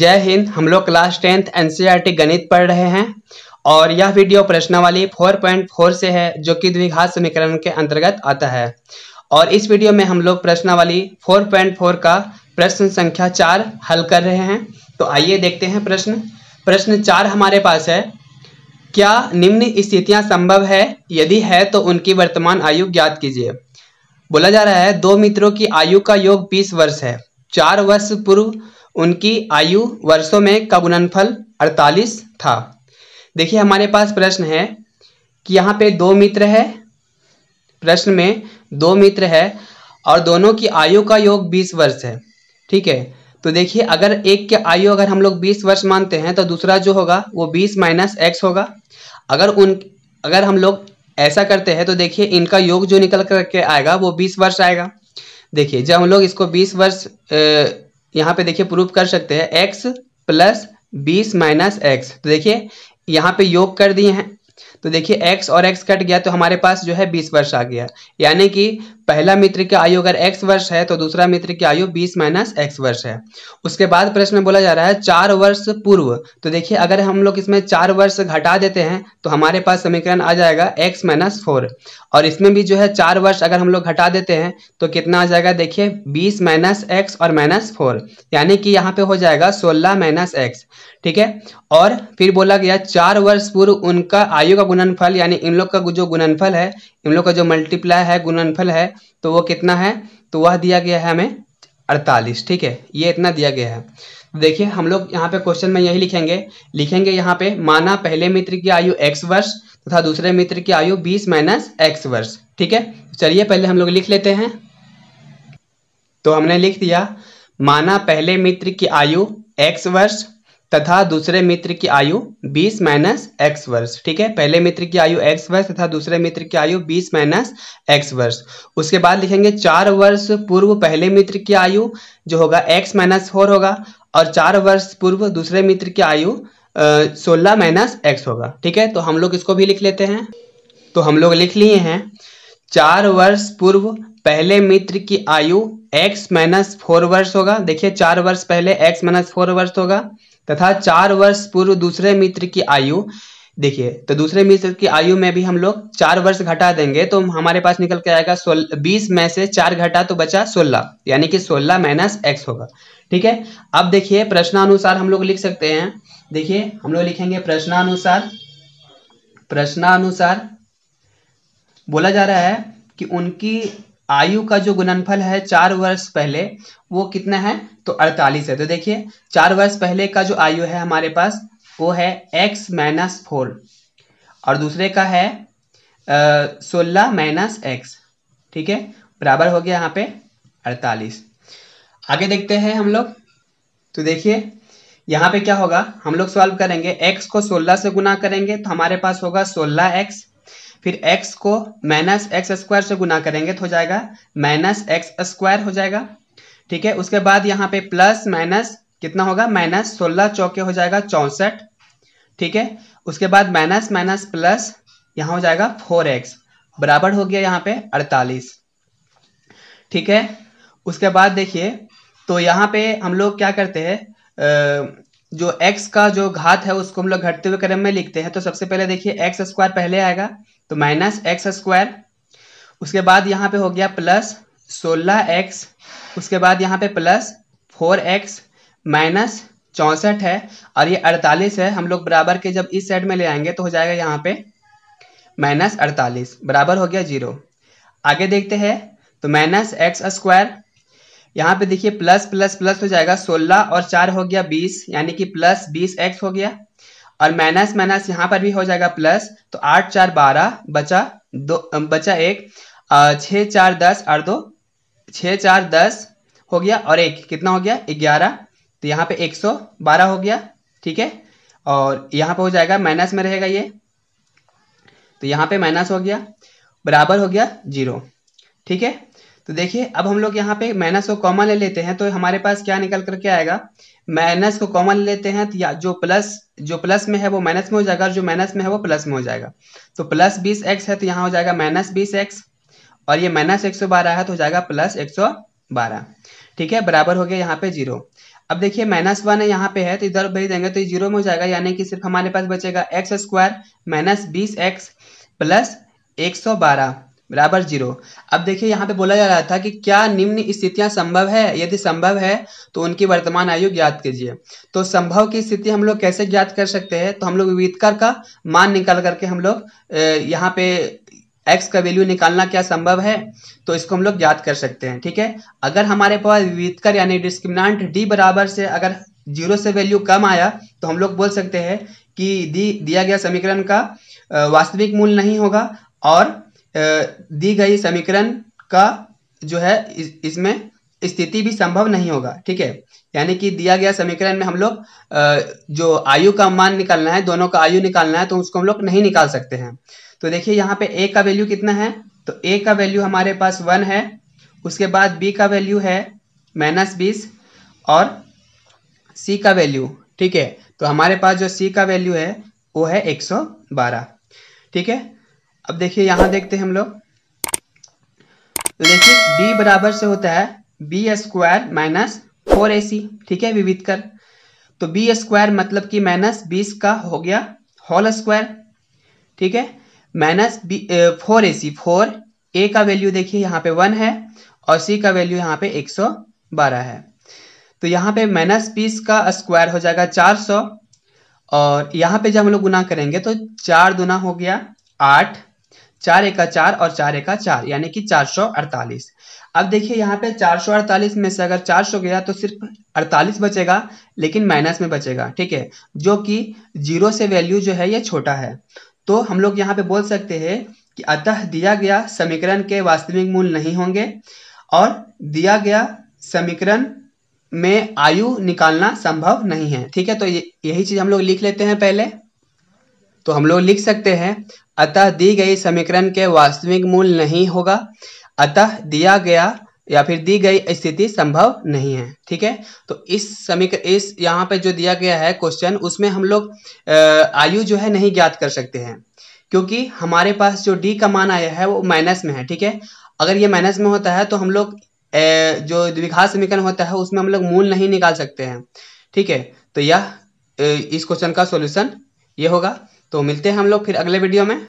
जय हिंद हम लोग क्लास टेंथ एन गणित पढ़ रहे हैं और यह वीडियो प्रश्नावली 4.4 से है जो कि द्विघात समीकरण के अंतर्गत आता है और इस वीडियो में हम लोग प्रश्नावली 4.4 का प्रश्न संख्या चार हल कर रहे हैं तो आइए देखते हैं प्रश्न प्रश्न चार हमारे पास है क्या निम्न स्थितियां संभव है यदि है तो उनकी वर्तमान आयु ज्ञात कीजिए बोला जा रहा है दो मित्रों की आयु का योग बीस वर्ष है चार वर्ष पूर्व उनकी आयु वर्षों में का गुणनफल 48 था देखिए हमारे पास प्रश्न है कि यहाँ पे दो मित्र है प्रश्न में दो मित्र है और दोनों की आयु का योग 20 वर्ष है ठीक है तो देखिए अगर एक के आयु अगर हम लोग 20 वर्ष मानते हैं तो दूसरा जो होगा वो 20 माइनस एक्स होगा अगर उन अगर हम लोग ऐसा करते हैं तो देखिए इनका योग जो निकल करके आएगा वो 20 वर्ष आएगा देखिए जब हम लोग इसको बीस वर्ष यहाँ पे देखिए प्रूव कर सकते हैं एक्स प्लस बीस माइनस एक्स तो देखिए यहाँ पे योग कर दिए हैं तो देखिए एक्स और एक्स कट गया तो हमारे पास जो है बीस वर्ष आ गया यानी कि पहला मित्र की आयु अगर एक्स वर्ष है तो दूसरा मित्र की आयु बीस माइनस एक्स वर्ष है उसके बाद प्रश्न में बोला जा रहा है चार वर्ष पूर्व तो देखिए अगर हम लोग इसमें चार वर्ष घटा देते हैं तो हमारे पास समीकरण आ जाएगा एक्स माइनस फोर और इसमें भी जो है चार वर्ष अगर हम लोग घटा देते हैं तो कितना आ जाएगा देखिए बीस माइनस एक्स और माइनस फोर यानी कि यहाँ पे हो जाएगा सोलह माइनस एक्स ठीक है और फिर बोला गया चार वर्ष पूर्व उनका आयु का गुणनफल यानी इन लोग का जो गुणनफल है इन लोग का जो मल्टीप्लाई है गुणनफल है तो वो कितना है तो वह दिया गया है हमें अड़तालीस ठीक है ये इतना दिया गया है तो देखिए हम लोग यहाँ पे क्वेश्चन में यही लिखेंगे लिखेंगे यहाँ पे माना पहले मित्र की आयु x वर्ष तथा तो दूसरे मित्र की आयु 20 माइनस एक्स वर्ष ठीक है चलिए पहले हम लोग लिख लेते हैं तो हमने लिख दिया माना पहले मित्र की आयु x वर्ष तथा दूसरे मित्र की आयु 20 माइनस एक्स वर्ष ठीक है पहले मित्र की आयु एक्स वर्ष तथा दूसरे मित्र की आयु 20 माइनस एक्स वर्ष उसके बाद लिखेंगे चार वर्ष पूर्व पहले मित्र की आयु जो होगा एक्स माइनस फोर होगा और चार वर्ष पूर्व दूसरे मित्र की आयु सोलह माइनस एक्स होगा ठीक है तो हम लोग इसको भी लिख लेते हैं तो हम लोग लिख लिए हैं चार वर्ष पूर्व पहले मित्र की आयु एक्स माइनस फोर वर्ष होगा देखिए चार वर्ष पहले एक्स माइनस फोर वर्ष होगा तथा चार वर्ष पूर्व दूसरे मित्र की आयु देखिए तो दूसरे मित्र की आयु में भी हम लोग चार वर्ष घटा देंगे तो हमारे पास निकल के आएगा सोलह बीस में से चार घटा तो बचा सोलह यानी कि सोलह माइनस एक्स होगा ठीक है अब देखिए प्रश्नानुसार हम लोग लिख सकते हैं देखिए हम लोग लिखेंगे प्रश्नानुसार प्रश्नानुसार बोला जा रहा है कि उनकी आयु का जो गुणनफल है चार वर्ष पहले वो कितना है तो अड़तालीस है तो देखिए चार वर्ष पहले का जो आयु है हमारे पास वो है एक्स माइनस फोर और दूसरे का है सोलह माइनस एक्स ठीक है बराबर हो गया यहाँ पे अड़तालीस आगे देखते हैं हम लोग तो देखिए यहाँ पे क्या होगा हम लोग सॉल्व करेंगे एक्स को सोलह से गुना करेंगे तो हमारे पास होगा सोलह एक्स फिर x को माइनस एक्स स्क्वायर से गुना करेंगे तो हो जाएगा माइनस एक्स स्क्वायर हो जाएगा ठीक है उसके बाद यहाँ पे प्लस माइनस कितना होगा माइनस सोलह चौके हो जाएगा चौसठ ठीक है उसके बाद माइनस माइनस प्लस यहाँ हो जाएगा फोर एक्स बराबर हो गया यहाँ पे अड़तालीस ठीक है उसके बाद देखिए तो यहाँ पे हम लोग क्या करते हैं जो x का जो घात है उसको हम लोग घटते हुए क्रम में लिखते हैं तो सबसे पहले देखिए एक्स स्क्वायर पहले आएगा तो माइनस एक्स स्क्वायर उसके बाद यहाँ पे हो गया प्लस सोलह एक्स उसके बाद यहाँ पे प्लस फोर एक्स माइनस चौंसठ है और ये अड़तालीस है हम लोग बराबर के जब इस साइड में ले आएंगे तो हो जाएगा यहाँ पे माइनस अड़तालीस बराबर हो गया जीरो आगे देखते हैं तो माइनस एक्स स्क्वायर यहाँ पे देखिए प्लस प्लस प्लस हो जाएगा सोलह और चार हो गया बीस यानी कि प्लस बीस एक्स हो गया और माइनस माइनस यहाँ पर भी हो जाएगा प्लस तो आठ चार बारह बचा दो बचा एक छ चार दस और दो छ चार दस हो गया और एक कितना हो गया ग्यारह तो यहाँ पे एक सौ बारह हो गया ठीक है और यहाँ पे हो जाएगा माइनस में रहेगा ये तो यहाँ पे माइनस हो गया बराबर हो गया जीरो ठीक है तो देखिए अब हम लोग यहाँ पे माइनस को कॉमन ले लेते हैं तो हमारे पास क्या निकल करके आएगा माइनस को कॉमन ले लेते हैं तो या जो प्लस जो प्लस में है वो माइनस में हो जाएगा और जो माइनस में है वो प्लस में हो जाएगा तो प्लस बीस एक्स है तो यहाँ हो जाएगा माइनस बीस एक्स और ये माइनस एक सौ बारह है तो हो जाएगा प्लस एक सौ बारह ठीक है बराबर हो गया यहाँ पे जीरो अब देखिए माइनस वन यहाँ पे है तो इधर भेज देंगे तो ये जीरो में हो जाएगा यानी कि सिर्फ हमारे पास बचेगा एक्स स्क्वायर माइनस बीस एक्स प्लस एक सौ बारह बराबर जीरो अब देखिए यहाँ पे बोला जा रहा था कि क्या निम्न स्थितियाँ संभव है यदि संभव है तो उनकी वर्तमान आयु ज्ञात कीजिए तो संभव की स्थिति हम लोग कैसे ज्ञात कर सकते हैं तो हम लोग विविधकर का मान निकाल करके हम लोग यहाँ पे एक्स का वैल्यू निकालना क्या संभव है तो इसको हम लोग ज्ञात कर सकते हैं ठीक है अगर हमारे पास विविधकर यानी डिस्क्रिमिनाट डी बराबर से अगर जीरो से वैल्यू कम आया तो हम लोग बोल सकते हैं कि दी दिया गया समीकरण का वास्तविक मूल नहीं होगा और दी गई समीकरण का जो है इस, इसमें स्थिति भी संभव नहीं होगा ठीक है यानी कि दिया गया समीकरण में हम लोग जो आयु का मान निकालना है दोनों का आयु निकालना है तो उसको हम लोग नहीं निकाल सकते हैं तो देखिए यहाँ पे ए का वैल्यू कितना है तो ए का वैल्यू हमारे पास वन है उसके बाद बी का वैल्यू है माइनस बीस और सी का वैल्यू ठीक है तो हमारे पास जो सी का वैल्यू है वो है एक सौ बारह ठीक है अब देखिए यहां देखते हैं हम लोग तो देखिए d बराबर से होता है b square minus four a c ठीक है विविध कर तो बी स्क्वायर मतलब कि माइनस बीस का हो गया होल स्क्वायर ठीक है minus b four a c four a का वैल्यू देखिए यहाँ पे वन है और सी का वैल्यू यहाँ पे एक सौ बारह है तो यहाँ पे माइनस बीस का स्क्वायर हो जाएगा चार सौ और यहाँ पे जब हम लोग गुना करेंगे तो चार दुना हो गया आठ चार एक चार और चार एक चार यानी कि चार सौ अड़तालीस अब देखिए यहाँ पे चार सौ अड़तालीस में से अगर चार सौ गया तो सिर्फ अड़तालीस बचेगा लेकिन माइनस में बचेगा ठीक है जो कि जीरो से वैल्यू जो है ये छोटा है तो हम लोग यहाँ पे बोल सकते हैं कि अतः दिया गया समीकरण के वास्तविक मूल नहीं होंगे और दिया गया समीकरण में आयु निकालना संभव नहीं है ठीक है तो यही चीज़ हम लोग लिख लेते हैं पहले तो हम लोग लिख सकते हैं अतः दी गई समीकरण के वास्तविक मूल नहीं होगा अतः दिया गया या फिर दी गई स्थिति संभव नहीं है ठीक है तो इस समीकरण इस यहाँ पे जो दिया गया है क्वेश्चन उसमें हम लोग आयु जो है नहीं ज्ञात कर सकते हैं क्योंकि हमारे पास जो डी का मान आया है वो माइनस में है ठीक है अगर ये माइनस में होता है तो हम लोग जो द्विघात समीकरण होता है उसमें हम लोग मूल नहीं निकाल सकते हैं ठीक है तो यह इस क्वेश्चन का सोल्यूशन ये होगा तो मिलते हैं हम लोग फिर अगले वीडियो में